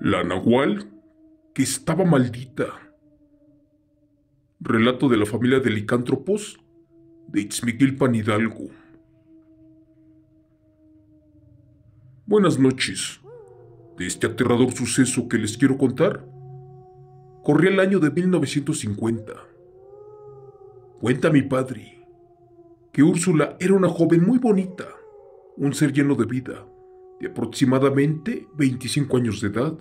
La Nahual, que estaba maldita. Relato de la familia de licántropos de Itzmiquilpan Hidalgo. Buenas noches. De este aterrador suceso que les quiero contar, corría el año de 1950. Cuenta mi padre que Úrsula era una joven muy bonita, un ser lleno de vida, de aproximadamente 25 años de edad.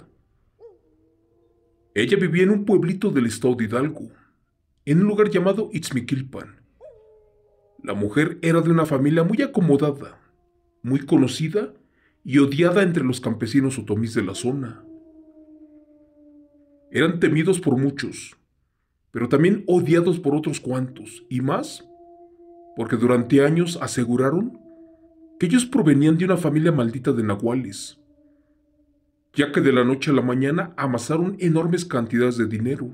Ella vivía en un pueblito del estado de Hidalgo, en un lugar llamado Itzmiquilpan. La mujer era de una familia muy acomodada, muy conocida y odiada entre los campesinos otomís de la zona. Eran temidos por muchos, pero también odiados por otros cuantos, y más porque durante años aseguraron que ellos provenían de una familia maldita de nahuales, ya que de la noche a la mañana amasaron enormes cantidades de dinero.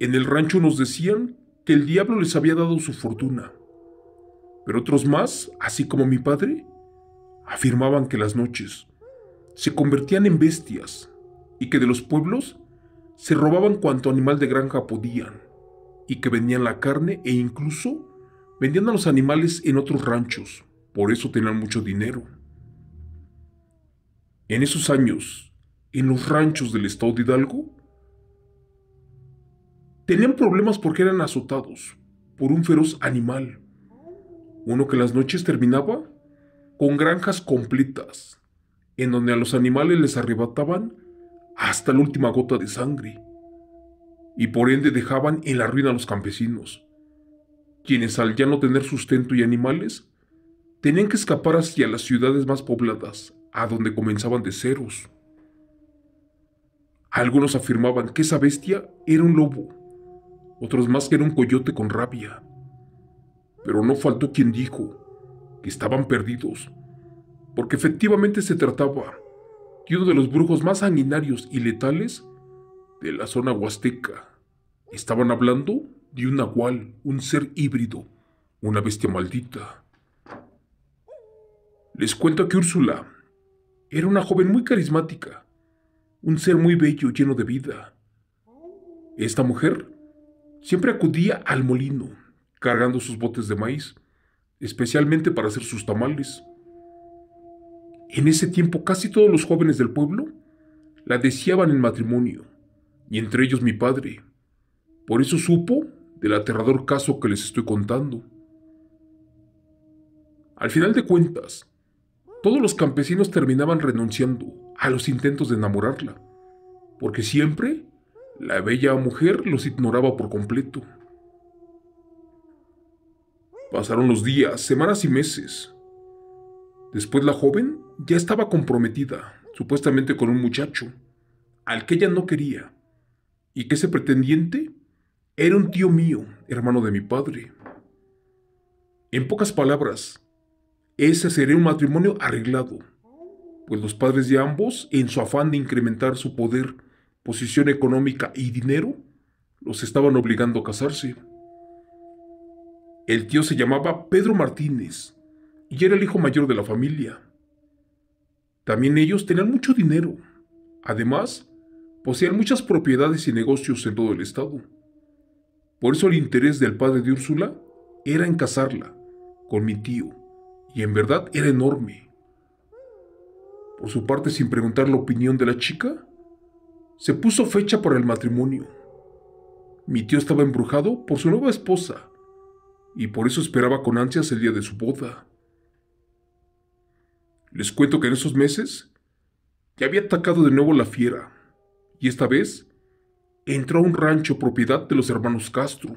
En el rancho nos decían que el diablo les había dado su fortuna, pero otros más, así como mi padre, afirmaban que las noches se convertían en bestias y que de los pueblos se robaban cuanto animal de granja podían y que vendían la carne e incluso Vendían a los animales en otros ranchos, por eso tenían mucho dinero. En esos años, en los ranchos del estado de Hidalgo, tenían problemas porque eran azotados por un feroz animal, uno que las noches terminaba con granjas completas, en donde a los animales les arrebataban hasta la última gota de sangre, y por ende dejaban en la ruina a los campesinos quienes al ya no tener sustento y animales, tenían que escapar hacia las ciudades más pobladas, a donde comenzaban de ceros. Algunos afirmaban que esa bestia era un lobo, otros más que era un coyote con rabia. Pero no faltó quien dijo que estaban perdidos, porque efectivamente se trataba de uno de los brujos más sanguinarios y letales de la zona huasteca. Estaban hablando de un nahual, un ser híbrido, una bestia maldita. Les cuento que Úrsula era una joven muy carismática, un ser muy bello, lleno de vida. Esta mujer siempre acudía al molino, cargando sus botes de maíz, especialmente para hacer sus tamales. En ese tiempo casi todos los jóvenes del pueblo la deseaban en matrimonio, y entre ellos mi padre. Por eso supo del aterrador caso que les estoy contando. Al final de cuentas, todos los campesinos terminaban renunciando a los intentos de enamorarla, porque siempre la bella mujer los ignoraba por completo. Pasaron los días, semanas y meses. Después la joven ya estaba comprometida, supuestamente con un muchacho, al que ella no quería, y que ese pretendiente era un tío mío, hermano de mi padre. En pocas palabras, ese sería un matrimonio arreglado, pues los padres de ambos, en su afán de incrementar su poder, posición económica y dinero, los estaban obligando a casarse. El tío se llamaba Pedro Martínez y era el hijo mayor de la familia. También ellos tenían mucho dinero. Además, poseían muchas propiedades y negocios en todo el estado. Por eso el interés del padre de Úrsula era en casarla con mi tío, y en verdad era enorme. Por su parte, sin preguntar la opinión de la chica, se puso fecha para el matrimonio. Mi tío estaba embrujado por su nueva esposa, y por eso esperaba con ansias el día de su boda. Les cuento que en esos meses ya había atacado de nuevo la fiera, y esta vez entró a un rancho propiedad de los hermanos Castro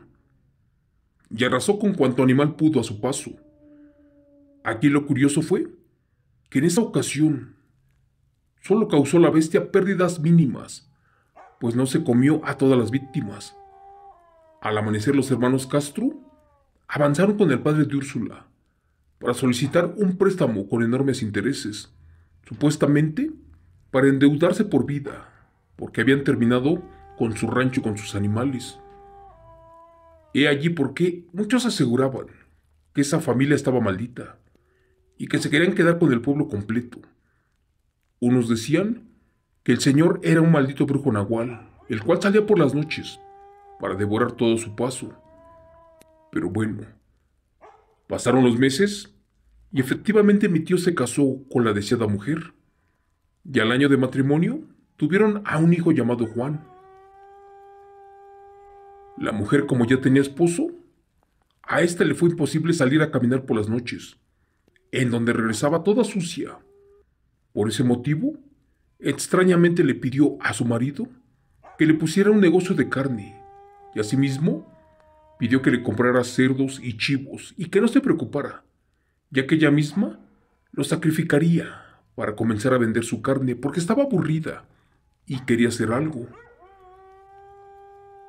y arrasó con cuanto animal pudo a su paso. Aquí lo curioso fue que en esa ocasión solo causó la bestia pérdidas mínimas, pues no se comió a todas las víctimas. Al amanecer los hermanos Castro avanzaron con el padre de Úrsula para solicitar un préstamo con enormes intereses, supuestamente para endeudarse por vida, porque habían terminado con su rancho, con sus animales. He allí por qué muchos aseguraban que esa familia estaba maldita y que se querían quedar con el pueblo completo. Unos decían que el señor era un maldito brujo nahual, el cual salía por las noches para devorar todo su paso. Pero bueno, pasaron los meses y efectivamente mi tío se casó con la deseada mujer. Y al año de matrimonio tuvieron a un hijo llamado Juan. La mujer, como ya tenía esposo, a esta le fue imposible salir a caminar por las noches, en donde regresaba toda sucia. Por ese motivo, extrañamente le pidió a su marido que le pusiera un negocio de carne, y asimismo pidió que le comprara cerdos y chivos y que no se preocupara, ya que ella misma lo sacrificaría para comenzar a vender su carne porque estaba aburrida y quería hacer algo.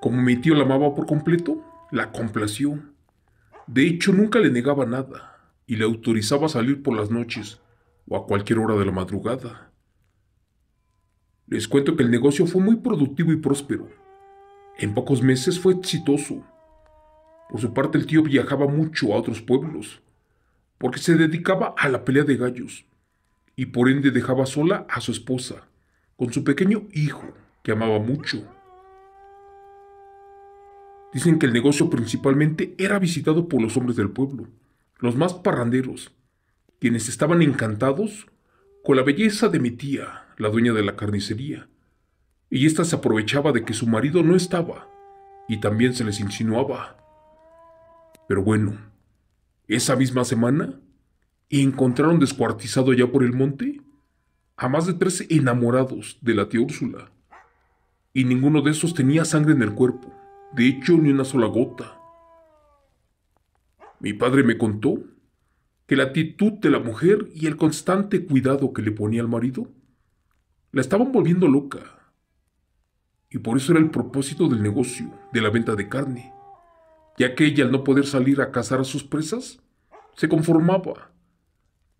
Como mi tío la amaba por completo, la complació. De hecho, nunca le negaba nada y le autorizaba a salir por las noches o a cualquier hora de la madrugada. Les cuento que el negocio fue muy productivo y próspero. En pocos meses fue exitoso. Por su parte, el tío viajaba mucho a otros pueblos, porque se dedicaba a la pelea de gallos, y por ende dejaba sola a su esposa, con su pequeño hijo, que amaba mucho. Dicen que el negocio principalmente era visitado por los hombres del pueblo, los más parranderos, quienes estaban encantados con la belleza de mi tía, la dueña de la carnicería, y ésta se aprovechaba de que su marido no estaba, y también se les insinuaba. Pero bueno, esa misma semana, encontraron descuartizado ya por el monte a más de trece enamorados de la tía Úrsula, y ninguno de esos tenía sangre en el cuerpo. De hecho, ni una sola gota. Mi padre me contó que la actitud de la mujer y el constante cuidado que le ponía al marido la estaban volviendo loca. Y por eso era el propósito del negocio, de la venta de carne, ya que ella al no poder salir a cazar a sus presas, se conformaba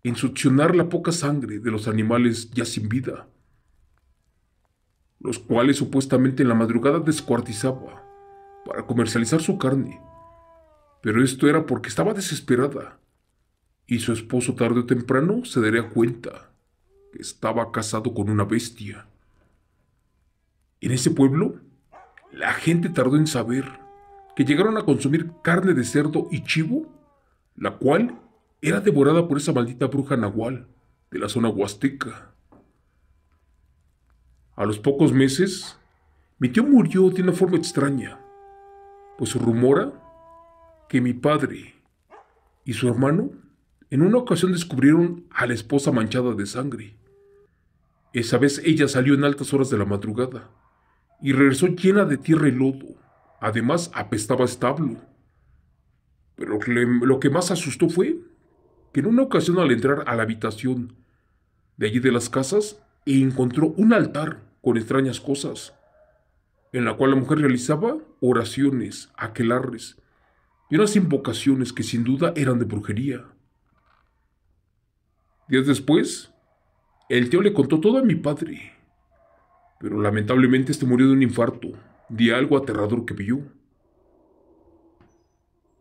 en succionar la poca sangre de los animales ya sin vida, los cuales supuestamente en la madrugada descuartizaba para comercializar su carne, pero esto era porque estaba desesperada y su esposo tarde o temprano se daría cuenta que estaba casado con una bestia. En ese pueblo, la gente tardó en saber que llegaron a consumir carne de cerdo y chivo, la cual era devorada por esa maldita bruja nahual de la zona huasteca. A los pocos meses, mi tío murió de una forma extraña. Pues rumora que mi padre y su hermano en una ocasión descubrieron a la esposa manchada de sangre. Esa vez ella salió en altas horas de la madrugada y regresó llena de tierra y lodo. Además, apestaba establo. Pero lo que más asustó fue que en una ocasión al entrar a la habitación de allí de las casas, encontró un altar con extrañas cosas en la cual la mujer realizaba oraciones, aquelarres y unas invocaciones que sin duda eran de brujería. Días después, el tío le contó todo a mi padre, pero lamentablemente este murió de un infarto, de algo aterrador que vio.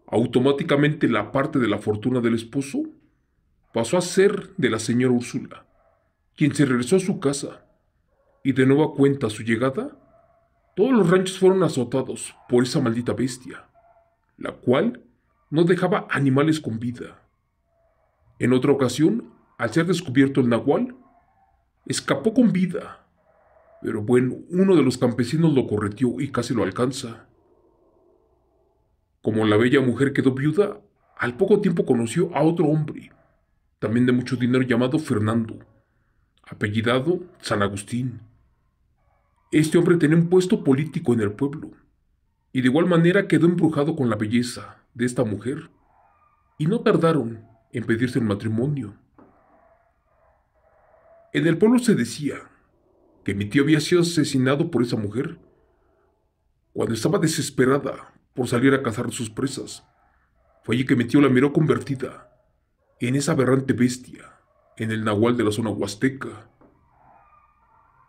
Automáticamente la parte de la fortuna del esposo pasó a ser de la señora Úrsula, quien se regresó a su casa, y de nueva cuenta su llegada, todos los ranchos fueron azotados por esa maldita bestia, la cual no dejaba animales con vida. En otra ocasión, al ser descubierto el nahual, escapó con vida. Pero bueno, uno de los campesinos lo correteó y casi lo alcanza. Como la bella mujer quedó viuda, al poco tiempo conoció a otro hombre, también de mucho dinero llamado Fernando, apellidado San Agustín este hombre tenía un puesto político en el pueblo, y de igual manera quedó embrujado con la belleza de esta mujer, y no tardaron en pedirse el matrimonio. En el pueblo se decía que mi tío había sido asesinado por esa mujer cuando estaba desesperada por salir a cazar sus presas. Fue allí que mi tío la miró convertida en esa aberrante bestia, en el nahual de la zona huasteca.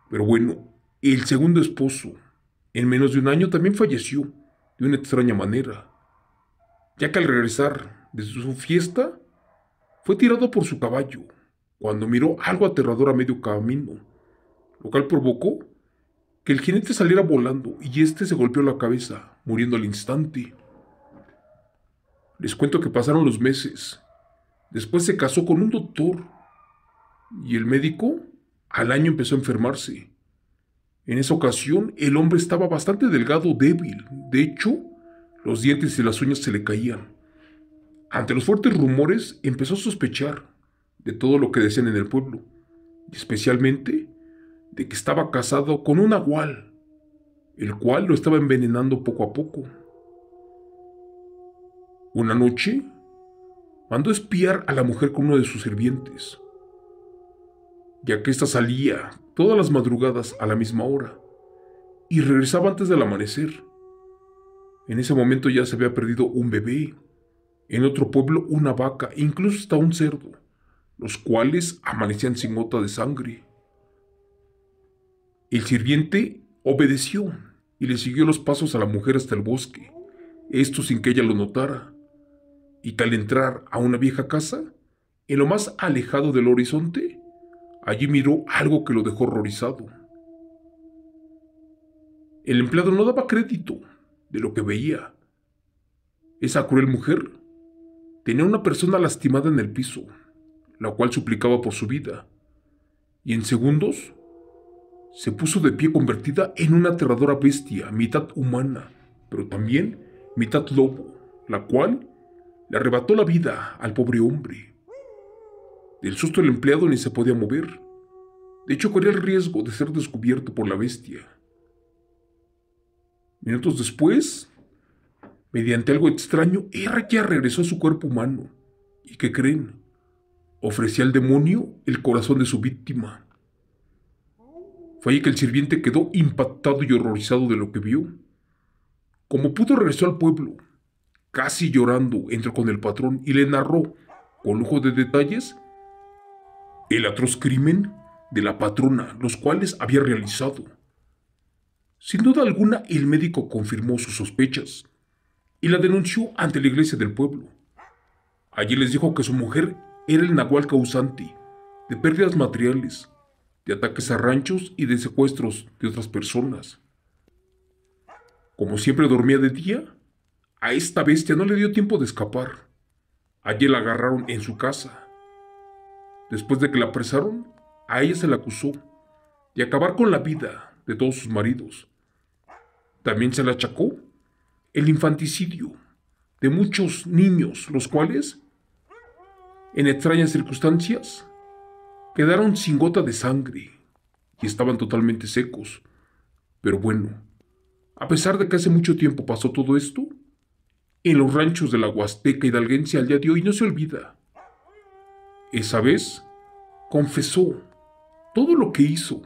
Pero bueno, el segundo esposo, en menos de un año, también falleció de una extraña manera, ya que al regresar de su fiesta, fue tirado por su caballo, cuando miró algo aterrador a medio camino, lo cual provocó que el jinete saliera volando y éste se golpeó la cabeza, muriendo al instante. Les cuento que pasaron los meses. Después se casó con un doctor y el médico al año empezó a enfermarse en esa ocasión el hombre estaba bastante delgado, débil. De hecho, los dientes y las uñas se le caían. Ante los fuertes rumores empezó a sospechar de todo lo que decían en el pueblo, y especialmente de que estaba casado con un agual, el cual lo estaba envenenando poco a poco. Una noche, mandó espiar a la mujer con uno de sus sirvientes, ya que ésta salía todas las madrugadas a la misma hora, y regresaba antes del amanecer. En ese momento ya se había perdido un bebé, en otro pueblo una vaca, incluso hasta un cerdo, los cuales amanecían sin gota de sangre. El sirviente obedeció y le siguió los pasos a la mujer hasta el bosque, esto sin que ella lo notara. Y tal entrar a una vieja casa, en lo más alejado del horizonte, Allí miró algo que lo dejó horrorizado. El empleado no daba crédito de lo que veía. Esa cruel mujer tenía una persona lastimada en el piso, la cual suplicaba por su vida, y en segundos se puso de pie convertida en una aterradora bestia, mitad humana, pero también mitad lobo, la cual le arrebató la vida al pobre hombre. Del susto el empleado ni se podía mover. De hecho, corría el riesgo de ser descubierto por la bestia. Minutos después, mediante algo extraño, ya regresó a su cuerpo humano. ¿Y qué creen? Ofrecía al demonio el corazón de su víctima. Fue ahí que el sirviente quedó impactado y horrorizado de lo que vio. Como pudo, regresó al pueblo. Casi llorando, entró con el patrón y le narró, con lujo de detalles, el atroz crimen de la patrona, los cuales había realizado. Sin duda alguna, el médico confirmó sus sospechas y la denunció ante la iglesia del pueblo. Allí les dijo que su mujer era el nahual causante de pérdidas materiales, de ataques a ranchos y de secuestros de otras personas. Como siempre dormía de día, a esta bestia no le dio tiempo de escapar. Allí la agarraron en su casa Después de que la apresaron, a ella se la acusó de acabar con la vida de todos sus maridos. También se le achacó el infanticidio de muchos niños, los cuales, en extrañas circunstancias, quedaron sin gota de sangre y estaban totalmente secos. Pero bueno, a pesar de que hace mucho tiempo pasó todo esto, en los ranchos de la Huasteca hidalguense al día de hoy no se olvida esa vez confesó todo lo que hizo,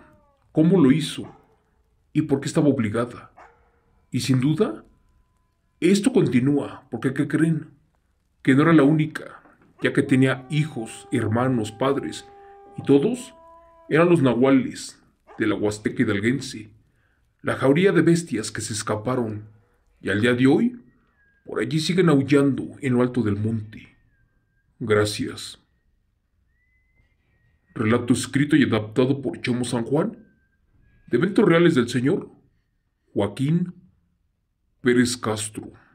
cómo lo hizo y por qué estaba obligada. Y sin duda, esto continúa, porque ¿qué creen? Que no era la única, ya que tenía hijos, hermanos, padres, y todos eran los nahuales de la Huasteca hidalguense, la jauría de bestias que se escaparon, y al día de hoy, por allí siguen aullando en lo alto del monte. Gracias relato escrito y adaptado por Chomo San Juan, de eventos reales del señor Joaquín Pérez Castro.